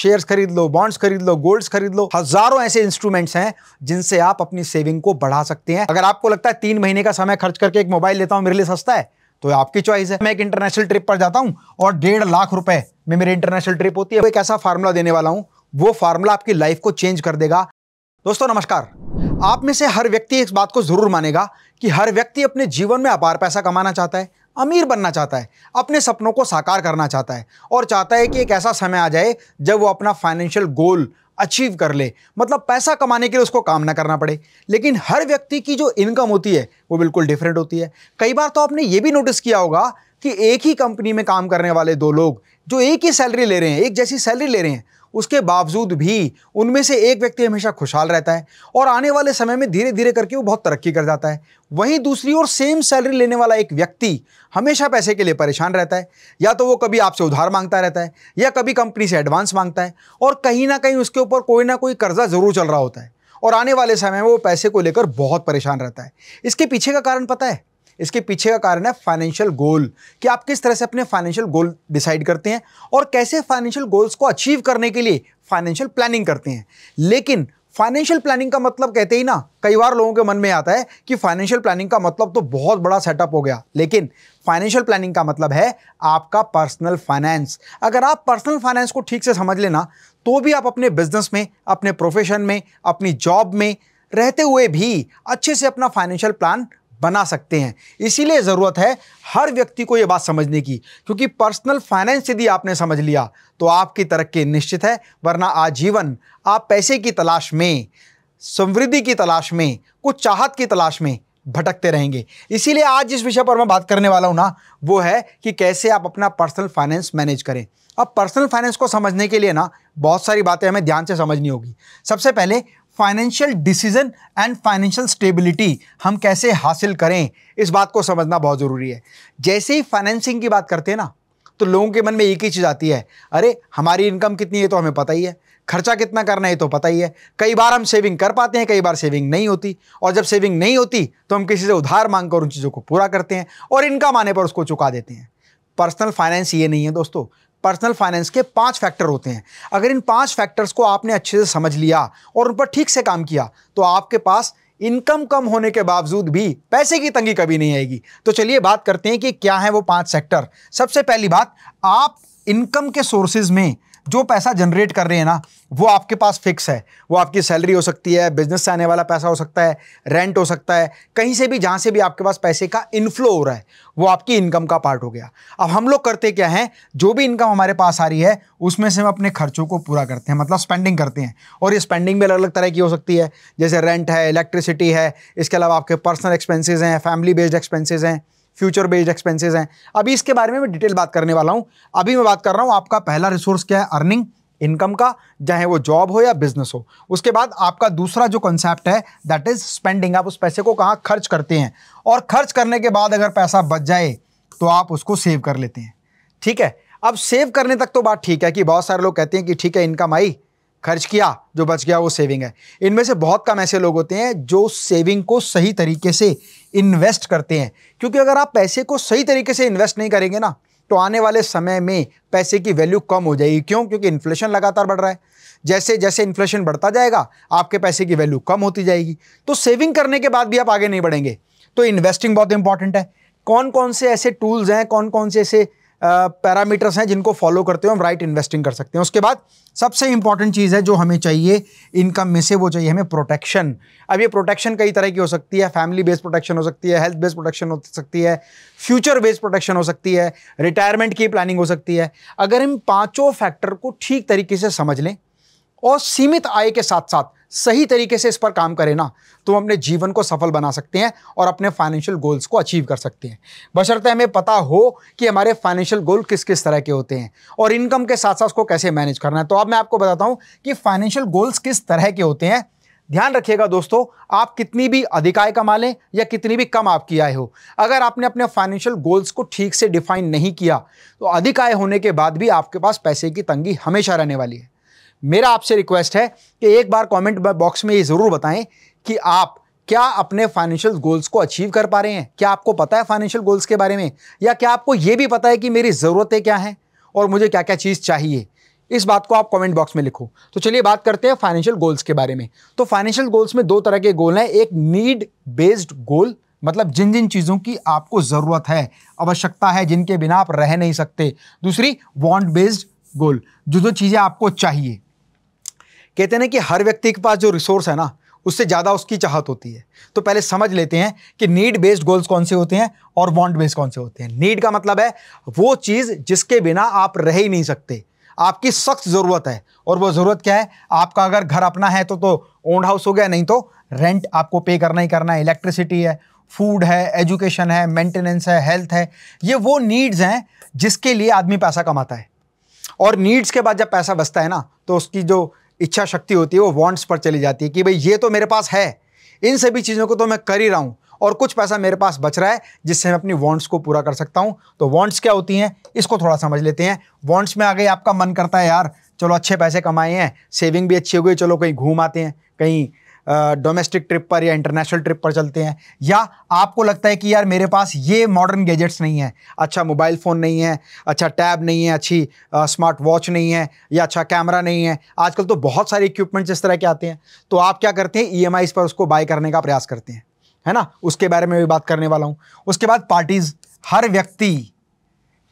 shares खरीद लो bonds खरीद लो गोल्ड्स खरीद लो हजारों ऐसे इंस्ट्रूमेंट्स हैं जिनसे आप अपनी सेविंग को बढ़ा सकते हैं अगर आपको लगता है तीन महीने का समय खर्च करके एक मोबाइल लेता हूं मेरे लिए सस्ता है तो आपकी चॉइस है मैं एक इंटरनेशनल ट्रिप पर जाता हूँ और डेढ़ लाख रुपए में मेरी इंटरनेशनल ट्रिप होती है एक ऐसा फार्मूला देने वाला हूं वो फार्मूला आपकी लाइफ को चेंज कर देगा दोस्तों नमस्कार आप में से हर व्यक्ति इस बात को जरूर मानेगा कि हर व्यक्ति अपने जीवन में अपार पैसा कमाना चाहता है अमीर बनना चाहता है अपने सपनों को साकार करना चाहता है और चाहता है कि एक ऐसा समय आ जाए जब वो अपना फाइनेंशियल गोल अचीव कर ले मतलब पैसा कमाने के लिए उसको काम ना करना पड़े लेकिन हर व्यक्ति की जो इनकम होती है वो बिल्कुल डिफरेंट होती है कई बार तो आपने ये भी नोटिस किया होगा कि एक ही कंपनी में काम करने वाले दो लोग जो एक ही सैलरी ले रहे हैं एक जैसी सैलरी ले रहे हैं उसके बावजूद भी उनमें से एक व्यक्ति हमेशा खुशहाल रहता है और आने वाले समय में धीरे धीरे करके वो बहुत तरक्की कर जाता है वहीं दूसरी ओर सेम सैलरी लेने वाला एक व्यक्ति हमेशा पैसे के लिए परेशान रहता है या तो वो कभी आपसे उधार मांगता रहता है या कभी कंपनी से एडवांस मांगता है और कहीं ना कहीं उसके ऊपर कोई ना कोई कर्जा ज़रूर चल रहा होता है और आने वाले समय में वो पैसे को लेकर बहुत परेशान रहता है इसके पीछे का कारण पता है इसके पीछे का कारण है फाइनेंशियल गोल कि आप किस तरह से अपने फाइनेंशियल गोल डिसाइड करते हैं और कैसे फाइनेंशियल गोल्स को अचीव करने के लिए फाइनेंशियल प्लानिंग करते हैं लेकिन फाइनेंशियल प्लानिंग का मतलब कहते ही ना कई बार लोगों के मन में आता है कि फाइनेंशियल प्लानिंग का मतलब तो बहुत बड़ा सेटअप हो गया लेकिन फाइनेंशियल प्लानिंग का मतलब है आपका पर्सनल फाइनेंस अगर आप पर्सनल फाइनेंस को ठीक से समझ लेना तो भी आप अपने बिजनेस में अपने प्रोफेशन में अपनी जॉब में रहते हुए भी अच्छे से अपना फाइनेंशियल प्लान बना सकते हैं इसीलिए ज़रूरत है हर व्यक्ति को ये बात समझने की क्योंकि पर्सनल फाइनेंस यदि आपने समझ लिया तो आपकी तरक्की निश्चित है वरना आजीवन आप पैसे की तलाश में समृद्धि की तलाश में कुछ चाहत की तलाश में भटकते रहेंगे इसीलिए आज जिस विषय पर मैं बात करने वाला हूँ ना वो है कि कैसे आप अपना पर्सनल फाइनेंस मैनेज करें अब पर्सनल फाइनेंस को समझने के लिए ना बहुत सारी बातें हमें ध्यान से समझनी होगी सबसे पहले financial decision and financial stability हम कैसे हासिल करें इस बात को समझना बहुत ज़रूरी है जैसे ही फाइनेंसिंग की बात करते हैं ना तो लोगों के मन में एक ही चीज़ आती है अरे हमारी इनकम कितनी है तो हमें पता ही है खर्चा कितना करना है तो पता ही है कई बार हम सेविंग कर पाते हैं कई बार सेविंग नहीं होती और जब सेविंग नहीं होती तो हम किसी से उधार मांग कर उन चीज़ों को पूरा करते हैं और इनकम आने पर उसको चुका देते हैं पर्सनल फाइनेंस ये नहीं है दोस्तों पर्सनल फाइनेंस के पांच फैक्टर होते हैं अगर इन पांच फैक्टर्स को आपने अच्छे से समझ लिया और उन पर ठीक से काम किया तो आपके पास इनकम कम होने के बावजूद भी पैसे की तंगी कभी नहीं आएगी तो चलिए बात करते हैं कि क्या है वो पांच सेक्टर सबसे पहली बात आप इनकम के सोर्सेज में जो पैसा जनरेट कर रहे हैं ना वो आपके पास फिक्स है वो आपकी सैलरी हो सकती है बिजनेस से आने वाला पैसा हो सकता है रेंट हो सकता है कहीं से भी जहाँ से भी आपके पास पैसे का इनफ्लो हो रहा है वो आपकी इनकम का पार्ट हो गया अब हम लोग करते क्या हैं जो भी इनकम हमारे पास आ रही है उसमें से हम अपने खर्चों को पूरा करते हैं मतलब स्पेंडिंग करते हैं और ये स्पेंडिंग भी अलग अलग तरह की हो सकती है जैसे रेंट है इलेक्ट्रिसिटी है इसके अलावा आपके पर्सनल एक्सपेंसिज हैं फैमिली बेस्ड एक्सपेंसिज हैं फ्यूचर बेस्ड एक्सपेंसेस हैं अभी इसके बारे में मैं डिटेल बात करने वाला हूँ अभी मैं बात कर रहा हूँ आपका पहला रिसोर्स क्या है अर्निंग इनकम का चाहे वो जॉब हो या बिजनेस हो उसके बाद आपका दूसरा जो कॉन्सेप्ट है दैट इज स्पेंडिंग आप उस पैसे को कहाँ खर्च करते हैं और खर्च करने के बाद अगर पैसा बच जाए तो आप उसको सेव कर लेते हैं ठीक है अब सेव करने तक तो बात ठीक है कि बहुत सारे लोग कहते हैं कि ठीक है इनकम आई खर्च किया जो बच गया वो सेविंग है इनमें से बहुत कम ऐसे लोग होते हैं जो सेविंग को सही तरीके से इन्वेस्ट करते हैं क्योंकि अगर आप पैसे को सही तरीके से इन्वेस्ट नहीं करेंगे ना तो आने वाले समय में पैसे की वैल्यू कम हो जाएगी क्यों क्योंकि इन्फ्लेशन लगातार बढ़ रहा है जैसे जैसे इन्फ्लेशन बढ़ता जाएगा आपके पैसे की वैल्यू कम होती जाएगी तो सेविंग करने के बाद भी आप आगे नहीं बढ़ेंगे तो इन्वेस्टिंग बहुत इंपॉर्टेंट है कौन कौन से ऐसे टूल्स हैं कौन कौन से ऐसे पैरामीटर्स हैं जिनको फॉलो करते हुए हम राइट इन्वेस्टिंग कर सकते हैं उसके बाद सबसे इंपॉर्टेंट चीज़ है जो हमें चाहिए इनकम में से वो चाहिए हमें प्रोटेक्शन अब ये प्रोटेक्शन कई तरह की हो सकती है फैमिली बेस्ड प्रोटेक्शन हो सकती है हेल्थ बेस्ड प्रोटेक्शन हो सकती है फ्यूचर बेस्ड प्रोटेक्शन हो सकती है रिटायरमेंट की प्लानिंग हो सकती है अगर इन पाँचों फैक्टर को ठीक तरीके से समझ लें और सीमित आय के साथ साथ सही तरीके से इस पर काम करें ना तो हम अपने जीवन को सफल बना सकते हैं और अपने फाइनेंशियल गोल्स को अचीव कर सकते हैं बशर्ते हमें पता हो कि हमारे फाइनेंशियल गोल किस किस तरह के होते हैं और इनकम के साथ साथ उसको कैसे मैनेज करना है तो अब मैं आपको बताता हूँ कि फाइनेंशियल गोल्स किस तरह के होते हैं ध्यान रखिएगा दोस्तों आप कितनी भी अधिक आय कमा लें या कितनी भी कम आपकी आय हो अगर आपने अपने फाइनेंशियल गोल्स को ठीक से डिफाइन नहीं किया तो अधिक आय होने के बाद भी आपके पास पैसे की तंगी हमेशा रहने वाली है मेरा आपसे रिक्वेस्ट है कि एक बार कमेंट बॉक्स में ये ज़रूर बताएं कि आप क्या अपने फाइनेंशियल गोल्स को अचीव कर पा रहे हैं क्या आपको पता है फाइनेंशियल गोल्स के बारे में या क्या आपको ये भी पता है कि मेरी ज़रूरतें क्या हैं और मुझे क्या क्या चीज़ चाहिए इस बात को आप कमेंट बॉक्स में लिखो तो चलिए बात करते हैं फाइनेंशियल गोल्स के बारे में तो फाइनेंशियल गोल्स में दो तरह के गोल हैं एक नीड बेस्ड गोल मतलब जिन जिन चीज़ों की आपको ज़रूरत है आवश्यकता है जिनके बिना आप रह नहीं सकते दूसरी वॉन्ट बेस्ड गोल जो जो चीज़ें आपको चाहिए कहते हैं ना कि हर व्यक्ति के पास जो रिसोर्स है ना उससे ज़्यादा उसकी चाहत होती है तो पहले समझ लेते हैं कि नीड बेस्ड गोल्स कौन से होते हैं और वांट बेस्ड कौन से होते हैं नीड का मतलब है वो चीज़ जिसके बिना आप रह ही नहीं सकते आपकी सख्त ज़रूरत है और वो ज़रूरत क्या है आपका अगर घर अपना है तो तो ओन हाउस हो गया नहीं तो रेंट आपको पे करना ही करना है इलेक्ट्रिसिटी है फूड है एजुकेशन है मेंटेनेंस है हेल्थ है ये वो नीड्स हैं जिसके लिए आदमी पैसा कमाता है और नीड्स के बाद जब पैसा बचता है ना तो उसकी जो इच्छा शक्ति होती है वो वॉन्ट्स पर चली जाती है कि भाई ये तो मेरे पास है इन सभी चीज़ों को तो मैं कर ही रहा हूँ और कुछ पैसा मेरे पास बच रहा है जिससे मैं अपनी वांट्स को पूरा कर सकता हूँ तो वांट्स क्या होती हैं इसको थोड़ा समझ लेते हैं वांट्स में आ गई आपका मन करता है यार चलो अच्छे पैसे कमाए हैं सेविंग भी अच्छी हो गई चलो कहीं घूम आते हैं कहीं डोमेस्टिक ट्रिप पर या इंटरनेशनल ट्रिप पर चलते हैं या आपको लगता है कि यार मेरे पास ये मॉडर्न अच्छा गैजेट्स नहीं है अच्छा मोबाइल फ़ोन नहीं है अच्छा टैब नहीं है अच्छी स्मार्ट वॉच नहीं है या अच्छा कैमरा नहीं है आजकल तो बहुत सारे इक्विपमेंट्स इस तरह के आते हैं तो आप क्या करते हैं ई e पर उसको बाय करने का प्रयास करते हैं है ना उसके बारे में भी बात करने वाला हूँ उसके बाद पार्टीज़ हर व्यक्ति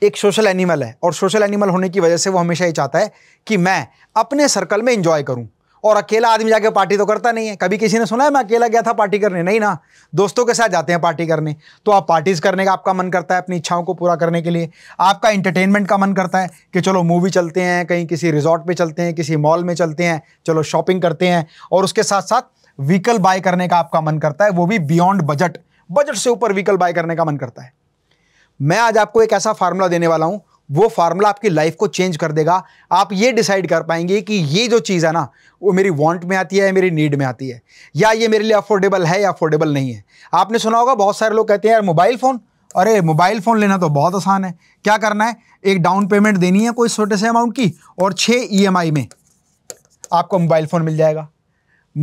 एक सोशल एनिमल है और सोशल एनिमल होने की वजह से वो हमेशा ये चाहता है कि मैं अपने सर्कल में इंजॉय करूँ और अकेला आदमी जाके पार्टी तो करता नहीं है कभी किसी ने सुना है मैं अकेला गया था पार्टी करने नहीं ना दोस्तों के साथ जाते हैं पार्टी करने तो आप पार्टीज़ करने का आपका मन करता है अपनी इच्छाओं को पूरा करने के लिए आपका इंटरटेनमेंट का मन करता है कि चलो मूवी चलते हैं कहीं किसी रिजॉर्ट पर चलते हैं किसी मॉल में चलते हैं चलो शॉपिंग करते हैं और उसके साथ साथ व्हीकल बाय करने का आपका मन करता है वो भी बियॉन्ड बजट बजट से ऊपर व्हीकल बाय करने का मन करता है मैं आज आपको एक ऐसा फार्मूला देने वाला हूं वो फार्मूला आपकी लाइफ को चेंज कर देगा आप ये डिसाइड कर पाएंगे कि ये जो चीज़ है ना वो मेरी वांट में आती है या मेरी नीड में आती है या ये मेरे लिए अफोर्डेबल है या अफोर्डेबल नहीं है आपने सुना होगा बहुत सारे लोग कहते हैं यार मोबाइल फ़ोन अरे मोबाइल फ़ोन लेना तो बहुत आसान है क्या करना है एक डाउन पेमेंट देनी है कोई छोटे से अमाउंट की और छः ई में आपको मोबाइल फ़ोन मिल जाएगा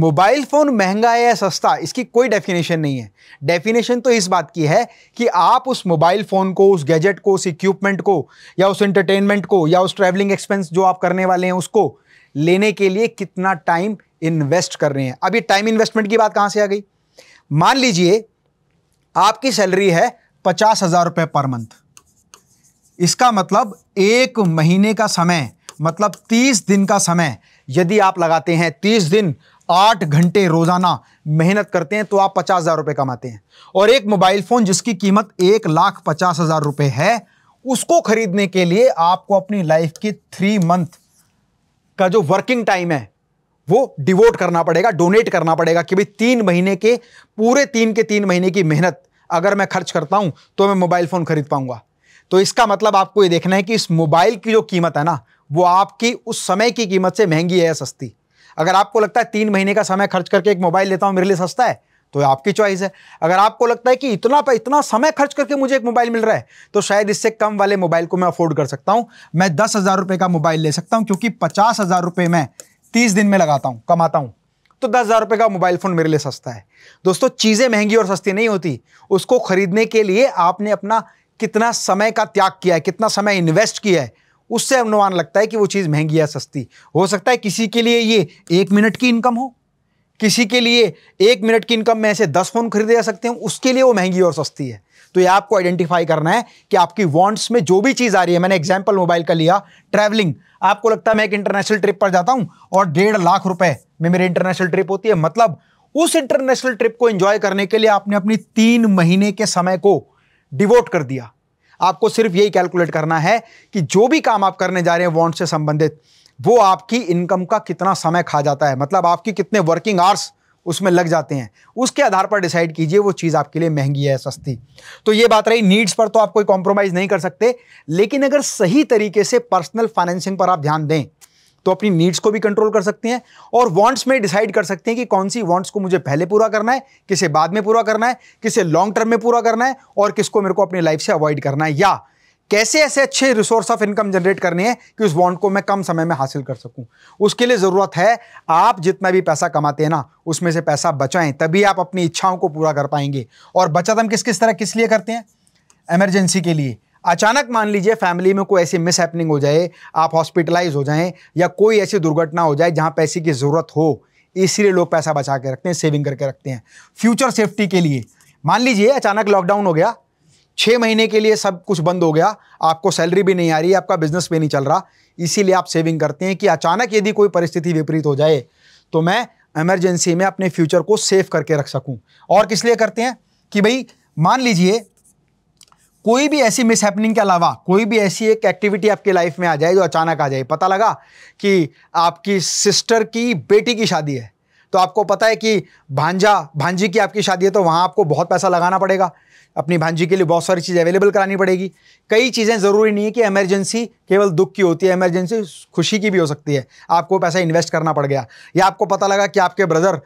मोबाइल फ़ोन महंगा है या सस्ता इसकी कोई डेफिनेशन नहीं है डेफिनेशन तो इस बात की है कि आप उस मोबाइल फ़ोन को उस गैजेट को उस इक्विपमेंट को या उस एंटरटेनमेंट को या उस ट्रैवलिंग एक्सपेंस जो आप करने वाले हैं उसको लेने के लिए कितना टाइम इन्वेस्ट कर रहे हैं अभी टाइम इन्वेस्टमेंट की बात कहाँ से आ गई मान लीजिए आपकी सैलरी है पचास हज़ार रुपये पर मंथ इसका मतलब एक महीने का समय मतलब तीस दिन का समय यदि आप लगाते हैं तीस दिन आठ घंटे रोजाना मेहनत करते हैं तो आप पचास हजार रुपये कमाते हैं और एक मोबाइल फोन जिसकी कीमत एक लाख पचास हजार रुपये है उसको खरीदने के लिए आपको अपनी लाइफ के थ्री मंथ का जो वर्किंग टाइम है वो डिवोट करना पड़ेगा डोनेट करना पड़ेगा कि भाई तीन महीने के पूरे तीन के तीन महीने की मेहनत अगर मैं खर्च करता हूं तो मैं मोबाइल फोन खरीद पाऊंगा तो इसका मतलब आपको ये देखना है कि इस मोबाइल की जो कीमत है ना वो आपकी उस समय की कीमत से महंगी है या सस्ती अगर आपको लगता है तीन महीने का समय खर्च करके एक मोबाइल लेता हूँ मेरे लिए सस्ता है तो आपकी चॉइस है अगर आपको लगता है कि इतना पर इतना समय खर्च करके मुझे एक मोबाइल मिल रहा है तो शायद इससे कम वाले मोबाइल को मैं अफोर्ड कर सकता हूँ मैं दस हज़ार रुपये का मोबाइल ले सकता हूँ क्योंकि पचास हज़ार रुपये मैं तीस दिन में लगाता हूँ कमाता हूँ तो दस हज़ार रुपये का मोबाइल फ़ोन मेरे लिए सस्ता है दोस्तों चीज़ें महंगी और सस्ती नहीं होती उसको खरीदने के लिए आपने अपना कितना समय का त्याग किया है कितना समय इन्वेस्ट किया है उससे अनुमान लगता है कि वो चीज़ महंगी या सस्ती हो सकता है किसी के लिए ये एक मिनट की इनकम हो किसी के लिए एक मिनट की इनकम में ऐसे दस फ़ोन खरीदे जा सकते हैं उसके लिए वो महंगी और सस्ती है तो ये आपको आइडेंटिफाई करना है कि आपकी वांट्स में जो भी चीज़ आ रही है मैंने एग्जाम्पल मोबाइल का लिया ट्रैवलिंग आपको लगता है मैं एक इंटरनेशनल ट्रिप पर जाता हूँ और डेढ़ लाख रुपए में मेरी इंटरनेशनल ट्रिप होती है मतलब उस इंटरनेशनल ट्रिप को इंजॉय करने के लिए आपने अपनी तीन महीने के समय को डिवोट कर दिया आपको सिर्फ यही कैलकुलेट करना है कि जो भी काम आप करने जा रहे हैं वॉन्ट से संबंधित वो आपकी इनकम का कितना समय खा जाता है मतलब आपकी कितने वर्किंग आवर्स उसमें लग जाते हैं उसके आधार पर डिसाइड कीजिए वो चीज़ आपके लिए महंगी है सस्ती तो ये बात रही नीड्स पर तो आप कोई कॉम्प्रोमाइज़ नहीं कर सकते लेकिन अगर सही तरीके से पर्सनल फाइनेंसिंग पर आप ध्यान दें तो अपनी नीड्स को भी कंट्रोल कर सकते हैं और वांट्स में डिसाइड कर सकते हैं कि कौन सी वांट्स को मुझे पहले पूरा करना है किसे बाद में पूरा करना है किसे लॉन्ग टर्म में पूरा करना है और किसको मेरे को अपनी लाइफ से अवॉइड करना है या कैसे ऐसे अच्छे रिसोर्स ऑफ इनकम जनरेट करने हैं कि उस बॉन्ड को मैं कम समय में हासिल कर सकूं उसके लिए ज़रूरत है आप जितना भी पैसा कमाते हैं ना उसमें से पैसा बचाएं तभी आप अपनी इच्छाओं को पूरा कर पाएंगे और बचत हम किस किस तरह किस लिए करते हैं एमरजेंसी के लिए अचानक मान लीजिए फैमिली में कोई ऐसी मिस हो जाए आप हॉस्पिटलाइज हो जाएं या कोई ऐसी दुर्घटना हो जाए जहां पैसे की ज़रूरत हो इसीलिए लोग पैसा बचा के रखते हैं सेविंग करके रखते हैं फ्यूचर सेफ्टी के लिए मान लीजिए अचानक लॉकडाउन हो गया छः महीने के लिए सब कुछ बंद हो गया आपको सैलरी भी नहीं आ रही आपका बिजनेस भी नहीं चल रहा इसीलिए आप सेविंग करते हैं कि अचानक यदि कोई परिस्थिति विपरीत हो जाए तो मैं एमरजेंसी में अपने फ्यूचर को सेव करके रख सकूं और किस लिए करते हैं कि भाई मान लीजिए कोई भी ऐसी मिसहैपनिंग के अलावा कोई भी ऐसी एक एक्टिविटी आपकी लाइफ में आ जाए जो अचानक आ जाए पता लगा कि आपकी सिस्टर की बेटी की शादी है तो आपको पता है कि भांजा भांजी की आपकी शादी है तो वहाँ आपको बहुत पैसा लगाना पड़ेगा अपनी भांजी के लिए बहुत सारी चीज़ें अवेलेबल करानी पड़ेगी कई चीज़ें ज़रूरी नहीं है कि इमरजेंसी केवल दुख की होती है इमरजेंसी खुशी की भी हो सकती है आपको पैसा इन्वेस्ट करना पड़ गया या आपको पता लगा कि आपके ब्रदर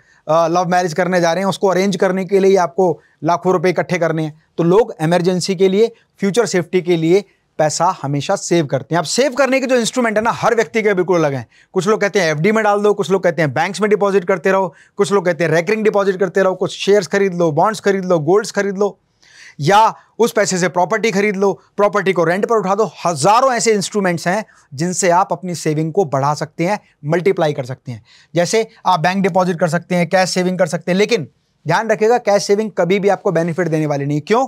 लव मैरिज करने जा रहे हैं उसको अरेंज करने के लिए आपको लाखों रुपये इकट्ठे करने हैं तो लोग एमरजेंसी के लिए फ्यूचर सेफ्टी के लिए पैसा हमेशा सेव करते हैं अब सेव करने के जो इंस्ट्रूमेंट है ना हर व्यक्ति के बिल्कुल अलग हैं कुछ लोग कहते हैं एफडी में डाल दो कुछ लोग कहते हैं बैंक्स में डिपॉजिट करते रहो कुछ लोग कहते हैं रेकरिंग डिपॉजिट करते रहो कुछ शेयर्स खरीद लो बॉन्ड्स खरीद लो गोल्ड्स खरीद लो या उस पैसे से प्रॉपर्टी खरीद लो प्रॉपर्टी को रेंट पर उठा दो हज़ारों ऐसे इंस्ट्रूमेंट्स हैं जिनसे आप अपनी सेविंग को बढ़ा सकते हैं मल्टीप्लाई कर सकते हैं जैसे आप बैंक डिपॉजिट कर सकते हैं कैश सेविंग कर सकते हैं लेकिन ध्यान रखिएगा कैश सेविंग कभी भी आपको बेनिफिट देने वाली नहीं क्यों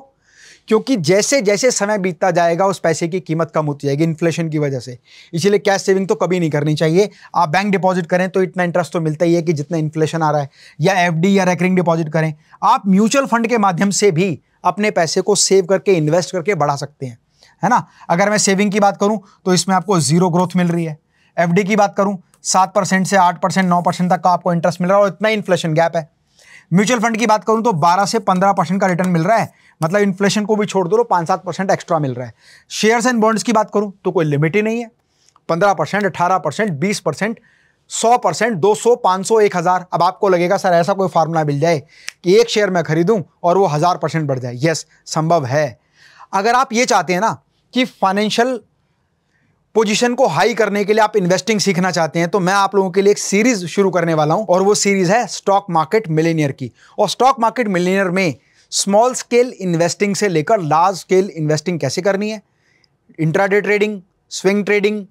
क्योंकि जैसे जैसे समय बीतता जाएगा उस पैसे की कीमत कम होती जाएगी इन्फ्लेशन की वजह से इसीलिए कैश सेविंग तो कभी नहीं करनी चाहिए आप बैंक डिपॉजिट करें तो इतना इंटरेस्ट तो मिलता ही है कि जितना इन्फ्लेशन आ रहा है या एफ या रेकरिंग डिपॉजिट करें आप म्यूचुअल फंड के माध्यम से भी अपने पैसे को सेव करके इन्वेस्ट करके बढ़ा सकते हैं है ना अगर मैं सेविंग की बात करूँ तो इसमें आपको जीरो ग्रोथ मिल रही है एफ की बात करूँ सात परसेंट से आठ परसेंट नौ परसेंट तक का आपको इंटरेस्ट मिल रहा है और इतना इन्फ्लेशन गैप है म्यूचुअल फंड की बात करूं तो 12 से 15 परसेंट का रिटर्न मिल रहा है मतलब इन्फ्लेशन को भी छोड़ दो तो पाँच सात परसेंट एक्स्ट्रा मिल रहा है शेयर्स एंड बॉन्ड्स की बात करूं तो कोई लिमिट ही नहीं है पंद्रह परसेंट अठारह परसेंट बीस परसेंट सौ परसेंट दो सौ पाँच सौ एक हज़ार अब आपको लगेगा सर ऐसा कोई फार्मूला मिल जाए कि एक शेयर मैं खरीदूँ और वो हज़ार परसेंट बढ़ जाए यस संभव है अगर आप ये चाहते हैं ना कि फाइनेंशियल पोजीशन को हाई करने के लिए आप इन्वेस्टिंग सीखना चाहते हैं तो मैं आप लोगों के लिए एक सीरीज शुरू करने वाला हूं और वो सीरीज है स्टॉक मार्केट मिलेनियर की और स्टॉक मार्केट मिलेनियर में स्मॉल स्केल इन्वेस्टिंग से लेकर लार्ज स्केल इन्वेस्टिंग कैसे करनी है इंट्राडे ट्रेडिंग स्विंग ट्रेडिंग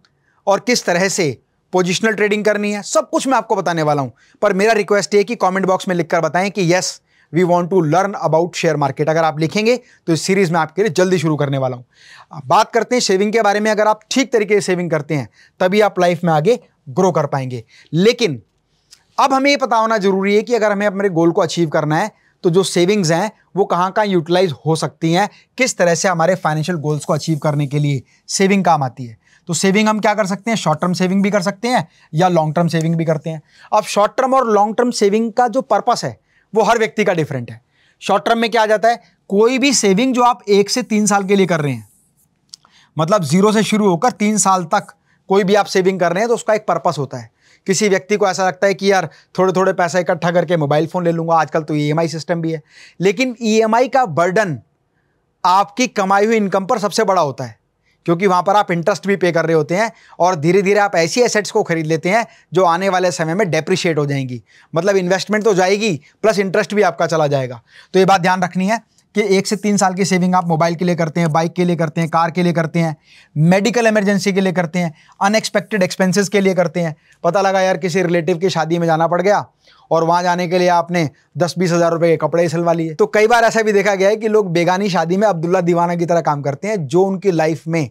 और किस तरह से पोजिशनल ट्रेडिंग करनी है सब कुछ मैं आपको बताने वाला हूँ पर मेरा रिक्वेस्ट ये कि कॉमेंट बॉक्स में लिखकर बताएं कि yes we want to learn about share market अगर आप लिखेंगे तो इस सीरीज़ में आपके लिए जल्दी शुरू करने वाला हूँ बात करते हैं सेविंग के बारे में अगर आप ठीक तरीके से सेविंग करते हैं तभी आप लाइफ में आगे ग्रो कर पाएंगे लेकिन अब हमें ये पता होना ज़रूरी है कि अगर हमें अपने गोल को अचीव करना है तो जो सेविंग्स हैं वो कहाँ कहाँ यूटिलाइज हो सकती हैं किस तरह से हमारे फाइनेंशियल गोल्स को अचीव करने के लिए सेविंग काम आती है तो सेविंग हम क्या कर सकते हैं शॉर्ट टर्म सेविंग भी कर सकते हैं या लॉन्ग टर्म सेविंग भी करते हैं अब शॉर्ट टर्म और लॉन्ग टर्म सेविंग का जो पर्पस है वो हर व्यक्ति का डिफरेंट है शॉर्ट टर्म में क्या आ जाता है कोई भी सेविंग जो आप एक से तीन साल के लिए कर रहे हैं मतलब जीरो से शुरू होकर तीन साल तक कोई भी आप सेविंग कर रहे हैं तो उसका एक पर्पस होता है किसी व्यक्ति को ऐसा लगता है कि यार थोड़े थोड़े पैसा इकट्ठा करके मोबाइल फ़ोन ले लूँगा आजकल तो ई e सिस्टम भी है लेकिन ई e का बर्डन आपकी कमाई हुई इनकम पर सबसे बड़ा होता है क्योंकि वहाँ पर आप इंटरेस्ट भी पे कर रहे होते हैं और धीरे धीरे आप ऐसी एसेट्स को खरीद लेते हैं जो आने वाले समय में डेप्रिशिएट हो जाएंगी मतलब इन्वेस्टमेंट तो जाएगी प्लस इंटरेस्ट भी आपका चला जाएगा तो ये बात ध्यान रखनी है कि एक से तीन साल की सेविंग आप मोबाइल के लिए करते हैं बाइक के लिए करते हैं कार के लिए करते हैं मेडिकल इमरजेंसी के लिए करते हैं अनएक्सपेक्टेड एक्सपेंसेस के लिए करते हैं पता लगा यार किसी रिलेटिव की शादी में जाना पड़ गया और वहाँ जाने के लिए आपने दस बीस हज़ार रुपये के कपड़े सिलवा लिए तो कई बार ऐसा भी देखा गया है कि लोग बेगानी शादी में अब्दुल्ला दीवाना की तरह काम करते हैं जो उनकी लाइफ में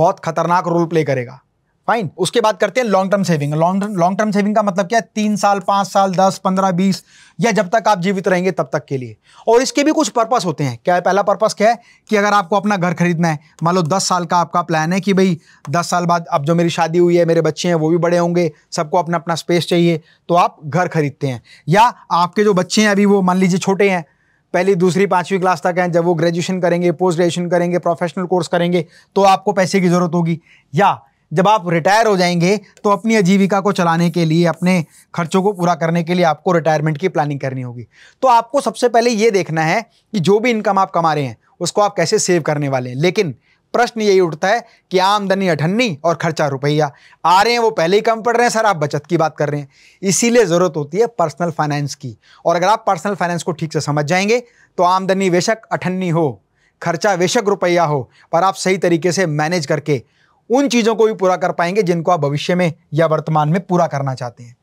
बहुत खतरनाक रोल प्ले करेगा फाइन उसके बाद करते हैं long term saving long long term saving का मतलब क्या है तीन साल पाँच साल दस पंद्रह बीस या जब तक आप जीवित रहेंगे तब तक के लिए और इसके भी कुछ पर्पस होते हैं क्या है पहला पर्पस क्या है कि अगर आपको अपना घर खरीदना है मान लो दस साल का आपका प्लान है कि भाई दस साल बाद अब जो मेरी शादी हुई है मेरे बच्चे हैं वो भी बड़े होंगे सबको अपना अपना स्पेस चाहिए तो आप घर खरीदते हैं या आपके जो बच्चे हैं अभी वो मान लीजिए छोटे हैं पहली दूसरी पांचवी क्लास तक हैं जब वो ग्रेजुएशन करेंगे पोस्ट ग्रेजुएशन करेंगे प्रोफेशनल कोर्स करेंगे तो आपको पैसे की ज़रूरत होगी या जब आप रिटायर हो जाएंगे तो अपनी आजीविका को चलाने के लिए अपने खर्चों को पूरा करने के लिए आपको रिटायरमेंट की प्लानिंग करनी होगी तो आपको सबसे पहले ये देखना है कि जो भी इनकम आप कमा रहे हैं उसको आप कैसे सेव करने वाले हैं लेकिन प्रश्न यही उठता है कि आमदनी अठन्नी और खर्चा रुपया आ रहे हैं वो पहले ही कम पड़ रहे हैं सर आप बचत की बात कर रहे हैं इसीलिए ज़रूरत होती है पर्सनल फाइनेंस की और अगर आप पर्सनल फाइनेंस को ठीक से समझ जाएंगे तो आमदनी बेशक अठन्नी हो खर्चा बेशक रुपया हो पर आप सही तरीके से मैनेज करके उन चीज़ों को भी पूरा कर पाएंगे जिनको आप भविष्य में या वर्तमान में पूरा करना चाहते हैं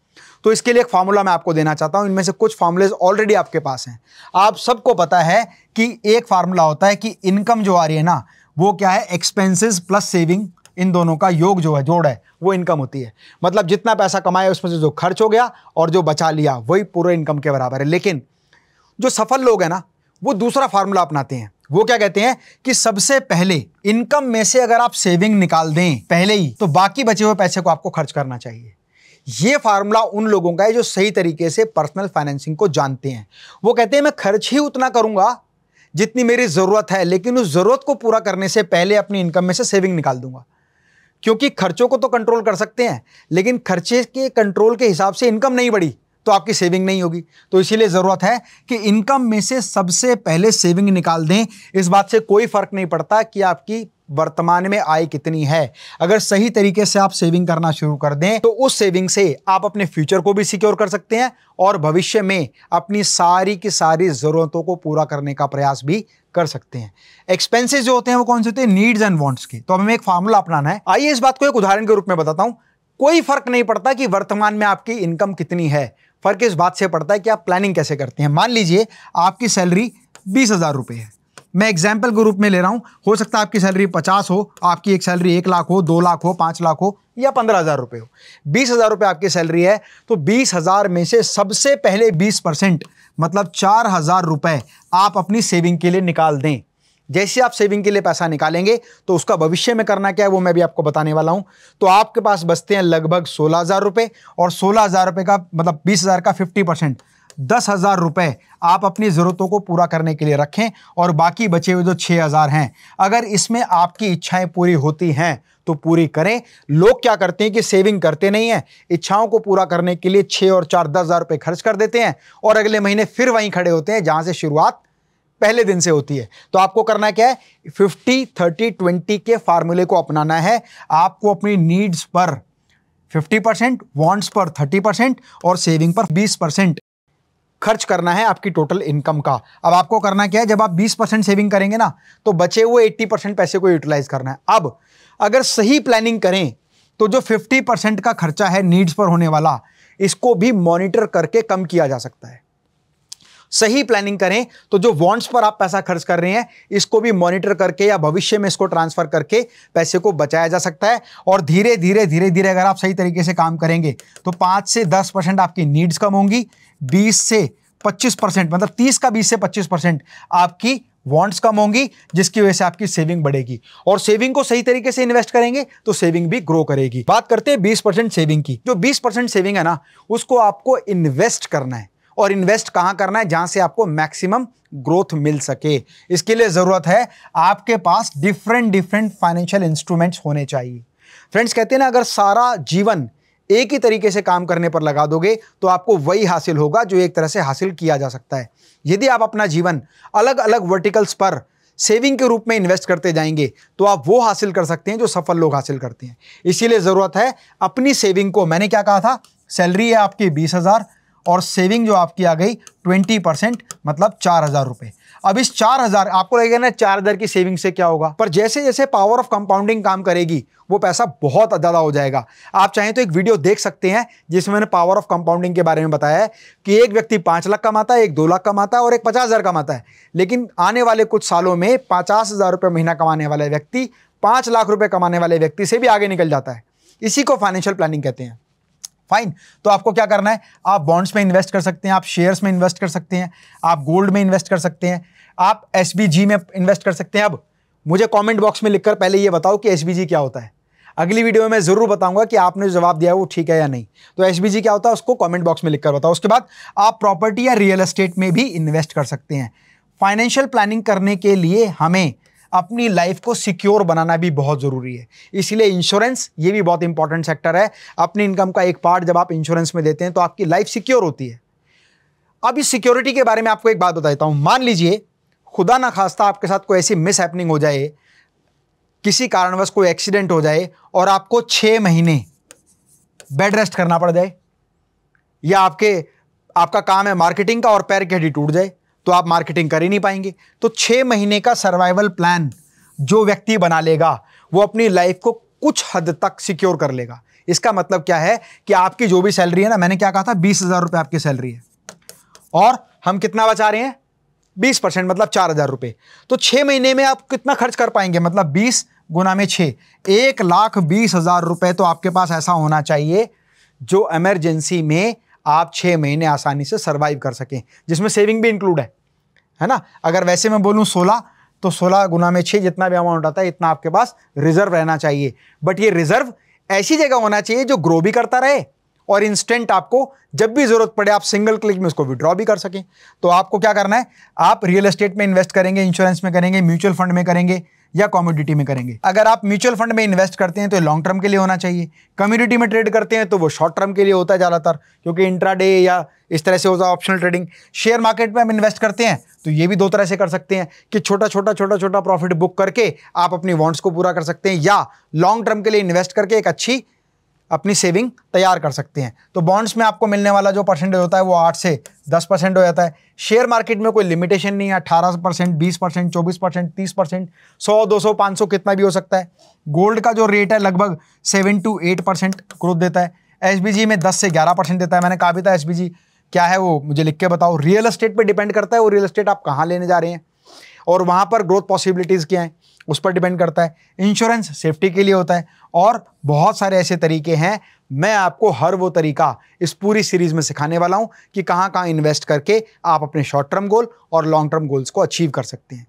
तो इसके लिए एक फार्मूला मैं आपको देना चाहता हूं इनमें से कुछ फार्मूलेज ऑलरेडी आपके पास हैं आप सबको पता है कि एक फार्मूला होता है कि इनकम जो आ रही है ना वो क्या है एक्सपेंसेस प्लस सेविंग इन दोनों का योग जो है जोड़ है वो इनकम होती है मतलब जितना पैसा कमाया उसमें से जो खर्च हो गया और जो बचा लिया वही पूरे इनकम के बराबर है लेकिन जो सफल लोग हैं ना वो दूसरा फार्मूला अपनाते हैं वो क्या कहते हैं कि सबसे पहले इनकम में से अगर आप सेविंग निकाल दें पहले ही तो बाकी बचे हुए पैसे को आपको खर्च करना चाहिए ये फार्मूला उन लोगों का है जो सही तरीके से पर्सनल फाइनेंसिंग को जानते हैं वो कहते हैं मैं खर्च ही उतना करूंगा जितनी मेरी ज़रूरत है लेकिन उस ज़रूरत को पूरा करने से पहले अपनी इनकम में से सेविंग निकाल दूंगा क्योंकि खर्चों को तो कंट्रोल कर सकते हैं लेकिन खर्चे के कंट्रोल के हिसाब से इनकम नहीं बढ़ी तो आपकी सेविंग नहीं होगी तो इसीलिए ज़रूरत है कि इनकम में से सबसे पहले सेविंग निकाल दें इस बात से कोई फ़र्क नहीं पड़ता कि आपकी वर्तमान में आय कितनी है अगर सही तरीके से आप सेविंग करना शुरू कर दें तो उस सेविंग से आप अपने फ्यूचर को भी सिक्योर कर सकते हैं और भविष्य में अपनी सारी की सारी ज़रूरतों को पूरा करने का प्रयास भी कर सकते हैं एक्सपेंसेस जो होते हैं वो कौन से होते हैं नीड्स एंड वांट्स के तो हमें एक फार्मूला अपनाना है आइए इस बात को एक उदाहरण के रूप में बताता हूँ कोई फर्क नहीं पड़ता कि वर्तमान में आपकी इनकम कितनी है फ़र्क इस बात से पड़ता है कि आप प्लानिंग कैसे करते हैं मान लीजिए आपकी सैलरी बीस हज़ार रुपये है मैं एग्जाम्पल के रूप में ले रहा हूँ हो सकता है आपकी सैलरी पचास हो आपकी एक सैलरी एक लाख हो दो लाख हो पाँच लाख हो या पंद्रह हज़ार रुपये हो बीस हज़ार रुपये आपकी सैलरी है तो बीस हज़ार में से सबसे पहले बीस परसेंट मतलब चार हज़ार रुपये आप अपनी सेविंग के लिए निकाल दें जैसे आप सेविंग के लिए पैसा निकालेंगे तो उसका भविष्य में करना क्या है वो मैं भी आपको बताने वाला हूँ तो आपके पास बचते हैं लगभग सोलह हज़ार रुपये और सोलह हज़ार रुपये का मतलब बीस हज़ार का फिफ्टी परसेंट दस हज़ार रुपये आप अपनी ज़रूरतों को पूरा करने के लिए रखें और बाकी बचे हुए जो छः हज़ार हैं अगर इसमें आपकी इच्छाएं पूरी होती हैं तो पूरी करें लोग क्या करते हैं कि सेविंग करते नहीं हैं इच्छाओं को पूरा करने के लिए छः और चार दस हज़ार रुपये खर्च कर देते हैं और अगले महीने फिर वहीं खड़े होते हैं जहाँ से शुरुआत पहले दिन से होती है तो आपको करना क्या है फिफ्टी थर्टी ट्वेंटी के फार्मूले को अपनाना है आपको अपनी नीड्स पर फिफ्टी परसेंट वॉन्ट्स पर थर्टी परसेंट और सेविंग पर बीस परसेंट खर्च करना है आपकी टोटल इनकम का अब आपको करना क्या है जब आप 20 परसेंट सेविंग करेंगे ना तो बचे हुए 80 परसेंट पैसे को यूटिलाइज करना है अब अगर सही प्लानिंग करें तो जो 50 परसेंट का खर्चा है नीड्स पर होने वाला इसको भी मॉनिटर करके कम किया जा सकता है सही प्लानिंग करें तो जो वॉन्ट्स पर आप पैसा खर्च कर रहे हैं इसको भी मॉनिटर करके या भविष्य में इसको ट्रांसफर करके पैसे को बचाया जा सकता है और धीरे धीरे धीरे धीरे अगर आप सही तरीके से काम करेंगे तो पाँच से दस परसेंट आपकी नीड्स कम होंगी बीस से पच्चीस परसेंट मतलब तीस का बीस से पच्चीस परसेंट आपकी वॉन्ट्स कम होंगी जिसकी वजह से आपकी सेविंग बढ़ेगी और सेविंग को सही तरीके से इन्वेस्ट करेंगे तो सेविंग भी ग्रो करेगी बात करते हैं बीस परसेंट सेविंग की जो बीस परसेंट सेविंग है ना उसको आपको इन्वेस्ट करना है और इन्वेस्ट कहाँ करना है जहाँ से आपको मैक्सिमम ग्रोथ मिल सके इसके लिए ज़रूरत है आपके पास डिफरेंट डिफरेंट फाइनेंशियल इंस्ट्रूमेंट्स होने चाहिए फ्रेंड्स कहते हैं ना अगर सारा जीवन एक ही तरीके से काम करने पर लगा दोगे तो आपको वही हासिल होगा जो एक तरह से हासिल किया जा सकता है यदि आप अपना जीवन अलग अलग वर्टिकल्स पर सेविंग के रूप में इन्वेस्ट करते जाएंगे तो आप वो हासिल कर सकते हैं जो सफल लोग हासिल करते हैं इसीलिए ज़रूरत है अपनी सेविंग को मैंने क्या कहा था सैलरी है आपकी बीस हज़ार और सेविंग जो आपकी आ गई ट्वेंटी परसेंट मतलब चार हज़ार रुपये अब इस चार हज़ार आपको लगेगा ना चार हज़ार की सेविंग से क्या होगा पर जैसे जैसे पावर ऑफ कंपाउंडिंग काम करेगी वो पैसा बहुत ज़्यादा हो जाएगा आप चाहें तो एक वीडियो देख सकते हैं जिसमें मैंने पावर ऑफ कंपाउंडिंग के बारे में बताया है कि एक व्यक्ति पाँच लाख कमाता है एक दो लाख कमाता है और एक पचास हज़ार कमाता है लेकिन आने वाले कुछ सालों में पचास हज़ार रुपये महीना कमाने वाला व्यक्ति पाँच लाख रुपये कमाने वाले व्यक्ति से भी आगे निकल जाता है इसी को फाइनेंशियल प्लानिंग कहते हैं फाइन तो आपको क्या करना है आप बॉन्ड्स में इन्वेस्ट कर सकते हैं आप शेयर्स में इन्वेस्ट कर सकते हैं आप गोल्ड में इन्वेस्ट कर सकते हैं आप एस में इन्वेस्ट कर सकते हैं अब मुझे कॉमेंट बॉक्स में लिखकर पहले ये बताओ कि एस क्या होता है अगली वीडियो में मैं ज़रूर बताऊंगा कि आपने जो जवाब दिया है वो ठीक है या नहीं तो एस क्या होता है उसको कमेंट बॉक्स में लिखकर बताओ उसके बाद आप प्रॉपर्टी या रियल एस्टेट में भी इन्वेस्ट कर सकते हैं फाइनेंशियल प्लानिंग करने के लिए हमें अपनी लाइफ को सिक्योर बनाना भी बहुत ज़रूरी है इसलिए इंश्योरेंस ये भी बहुत इंपॉर्टेंट सेक्टर है अपनी इनकम का एक पार्ट जब आप इंश्योरेंस में देते हैं तो आपकी लाइफ सिक्योर होती है अब इस सिक्योरिटी के बारे में आपको एक बात बता देता हूँ मान लीजिए खुदा ना खास्ता आपके साथ कोई ऐसी मिस हो जाए किसी कारणवश कोई एक्सीडेंट हो जाए और आपको छः महीने बेड रेस्ट करना पड़ जाए या आपके आपका काम है मार्केटिंग का और पैर की हड्डी टूट जाए तो आप मार्केटिंग कर ही नहीं पाएंगे तो छः महीने का सर्वाइवल प्लान जो व्यक्ति बना लेगा वो अपनी लाइफ को कुछ हद तक सिक्योर कर लेगा इसका मतलब क्या है कि आपकी जो भी सैलरी है ना मैंने क्या कहा था बीस हज़ार रुपये आपकी सैलरी है और हम कितना बचा रहे हैं बीस परसेंट मतलब चार हज़ार रुपये तो छः महीने में आप कितना खर्च कर पाएंगे मतलब बीस गुना में छः एक लाख बीस हज़ार रुपये तो आपके पास ऐसा होना चाहिए जो एमरजेंसी में आप छः महीने आसानी से सर्वाइव कर सकें जिसमें सेविंग भी इंक्लूड है है ना अगर वैसे मैं बोलूँ सोलह तो सोलह गुना में छः जितना भी अमाउंट आता है इतना आपके पास रिजर्व रहना चाहिए बट ये रिजर्व ऐसी जगह होना चाहिए जो ग्रो भी करता रहे और इंस्टेंट आपको जब भी ज़रूरत पड़े आप सिंगल क्लिक में उसको विड्रॉ भी कर सकें तो आपको क्या करना है आप रियल एस्टेट में इन्वेस्ट करेंगे इंश्योरेंस में करेंगे म्यूचुअल फंड में करेंगे या कॉमोडिटी में करेंगे अगर आप म्यूचुअल फंड में इन्वेस्ट करते हैं तो लॉन्ग टर्म के लिए होना चाहिए कम्युनिटी में ट्रेड करते हैं तो वो शॉर्ट टर्म के लिए होता है ज़्यादातर क्योंकि इंट्राडे या इस तरह से होता है ऑप्शनल ट्रेडिंग शेयर मार्केट में हम इन्वेस्ट करते हैं तो ये भी दो तरह से कर सकते हैं कि छोटा छोटा छोटा छोटा प्रॉफिट बुक करके आप अपनी वॉन्ट्स को पूरा कर सकते हैं या लॉन्ग टर्म के लिए इन्वेस्ट करके एक अच्छी अपनी सेविंग तैयार कर सकते हैं तो बॉन्ड्स में आपको मिलने वाला जो परसेंटेज होता है वो आठ से दस परसेंट हो जाता है शेयर मार्केट में कोई लिमिटेशन नहीं है अठारह परसेंट बीस परसेंट चौबीस परसेंट तीस परसेंट सौ दो सौ पाँच सौ कितना भी हो सकता है गोल्ड का जो रेट है लगभग seven to eight percent growth देता है एस में दस से ग्यारह परसेंट देता है मैंने कहा भी था एस क्या है वो मुझे लिख के बताओ रियल इस्टेट पर डिपेंड करता है वो रियल इस्टेट आप कहाँ लेने जा रहे हैं और वहाँ पर ग्रोथ पॉसिबिलिटीज़ क्या हैं उस पर डिपेंड करता है इंश्योरेंस सेफ्टी के लिए होता है और बहुत सारे ऐसे तरीके हैं मैं आपको हर वो तरीका इस पूरी सीरीज में सिखाने वाला हूं कि कहां कहां इन्वेस्ट करके आप अपने शॉर्ट टर्म गोल और लॉन्ग टर्म गोल्स को अचीव कर सकते हैं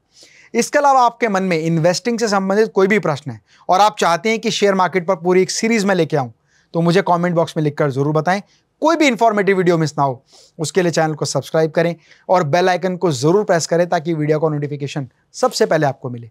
इसके अलावा आपके मन में इन्वेस्टिंग से संबंधित कोई भी प्रश्न है और आप चाहते हैं कि शेयर मार्केट पर पूरी एक सीरीज में लेके आऊँ तो मुझे कमेंट बॉक्स में लिखकर ज़रूर बताएं कोई भी इन्फॉर्मेटिव वीडियो मिस ना हो उसके लिए चैनल को सब्सक्राइब करें और बेल आइकन को ज़रूर प्रेस करें ताकि वीडियो का नोटिफिकेशन सबसे पहले आपको मिले